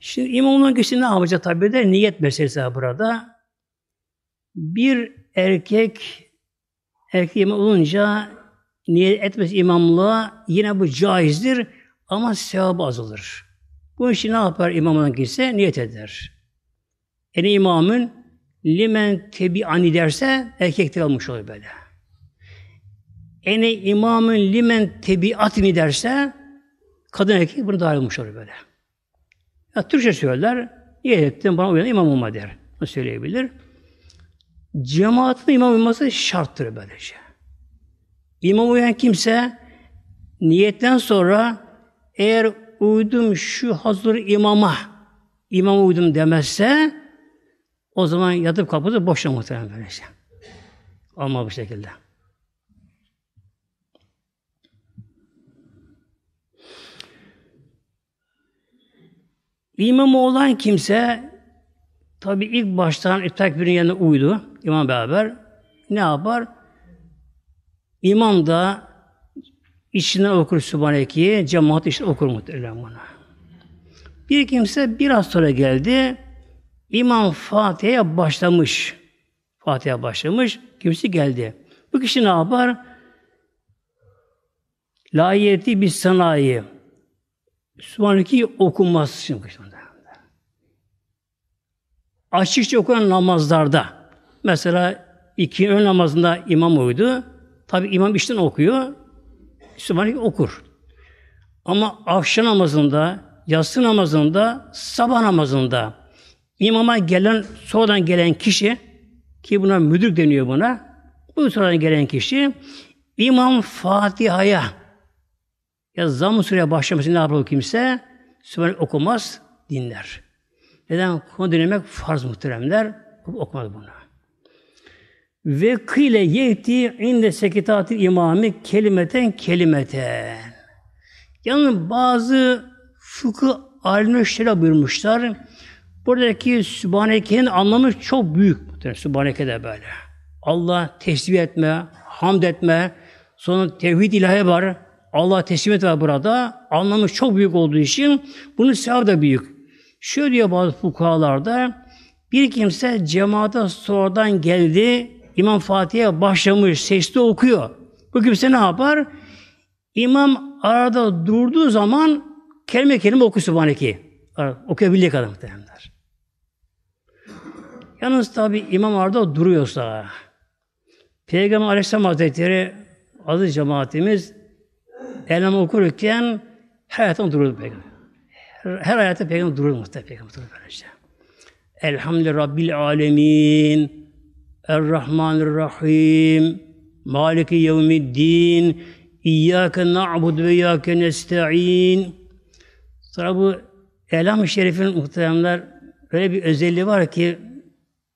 Şimdi imamdan kişi ne yapacak tabi de niyet meselesi burada. Bir erkek erkek imam olunca niyet etmesi imamlığa yine bu caizdir ama sevabı azalır. Bu işi ne yapar imamdan kişi? Niyet eder. Yani imamın limen tebi ani derse erkekte olmuş olur böyle. Ene imamın limen tebi tebi'atini derse kadın erkek bunu dahil olmuş olur böyle. Ya, Türkçe söyler. Niye ettin? Bana uyan imam olma der. Bunu söyleyebilir. Cemaatin imam olması şarttır böylece. İmam uyan kimse niyetten sonra eğer uydum şu hazır imama imam uydum demezse o zaman yatıp kapıda boşa muhtemelen böylece. Ama bu şekilde. İmam olan kimse tabi ilk baştan tekbirin yanına uydu imam beraber. Ne yapar? İmam da içinden okur Sübhaneke'yi, cemaat işte okur muhtemelen buna. Bir kimse biraz sonra geldi, İmam Fatiha'ya başlamış. Fatiha'ya başlamış, kimse geldi. Bu kişi ne yapar? Layiyeti bir sanayi. Sübhaneke okunmaz şimdi. Açıkça okunan namazlarda mesela iki ön namazında imam uydu. Tabi imam işten okuyor. Sübhaneke okur. Ama akşam namazında, yatsı namazında, sabah namazında imama gelen, sonradan gelen kişi ki buna müdür deniyor buna. Bu sonradan gelen kişi imam Fatiha'ya ya zam süreye başlaması ne yapar kimse? Sübhane okumaz, dinler. Neden? Konu dinlemek farz muhteremler. Okumaz bunu. Ve kıyle yekti inde sekitati imami kelimeten kelimeten. Yani bazı fıkıh alimler şöyle buyurmuşlar. Buradaki Sübhaneke'nin anlamı çok büyük. Yani Sübhaneke de böyle. Allah tesbih etme, hamd etme, sonra tevhid ilahi var, Allah teslimiyet var burada. Anlamı çok büyük olduğu için bunun sevabı da büyük. Şöyle diyor bazı fukalarda bir kimse cemaate sonradan geldi, İmam Fatih'e başlamış, sesli okuyor. Bu kimse ne yapar? İmam arada durduğu zaman kelime kelime oku Sübhaneke. Okuyabildiği kadar muhtemelenler. Yalnız tabi imam arada duruyorsa Peygamber Aleyhisselam Hazretleri aziz cemaatimiz Peygamber okurken her hayatında Peygamber. Her, her hayatı Peygamber dururdu muhtemelen Peygamber dururdu böylece. Elhamdülillah Rabbil Alemin Errahmanirrahim Maliki Yevmiddin İyyâke na'bud ve iyâke nesta'in Sonra bu Elham-ı Şerif'in muhteremler öyle bir özelliği var ki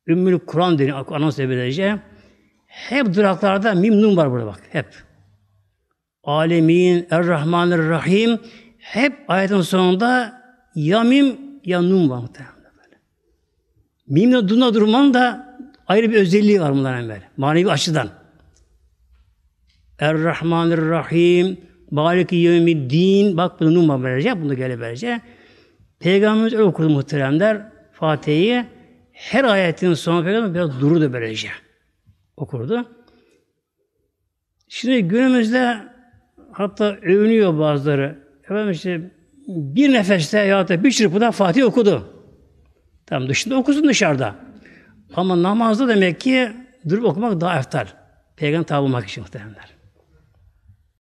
Ümmül Kur'an deniyor anons böylece. Hep duraklarda mimnun var burada bak. Hep. Alemin, rahim hep ayetin sonunda yamim ya nun var muhtemelen böyle. Mimle dunla durmanın da ayrı bir özelliği var bunların böyle. Manevi açıdan. Errahmanirrahim Maliki yevmi din bak bunu nun var böylece bunu gele böylece. Peygamberimiz öyle okudu muhteremler Fatiha'yı her ayetin sonu peygamber biraz dururdu böylece. Okurdu. Şimdi günümüzde Hatta övünüyor bazıları. Efendim işte bir nefeste ya da bir çırpıda Fatih okudu. Tam dışında okusun dışarıda. Ama namazda demek ki durup okumak daha eftal. Peygamber tabi olmak için muhtemelenler.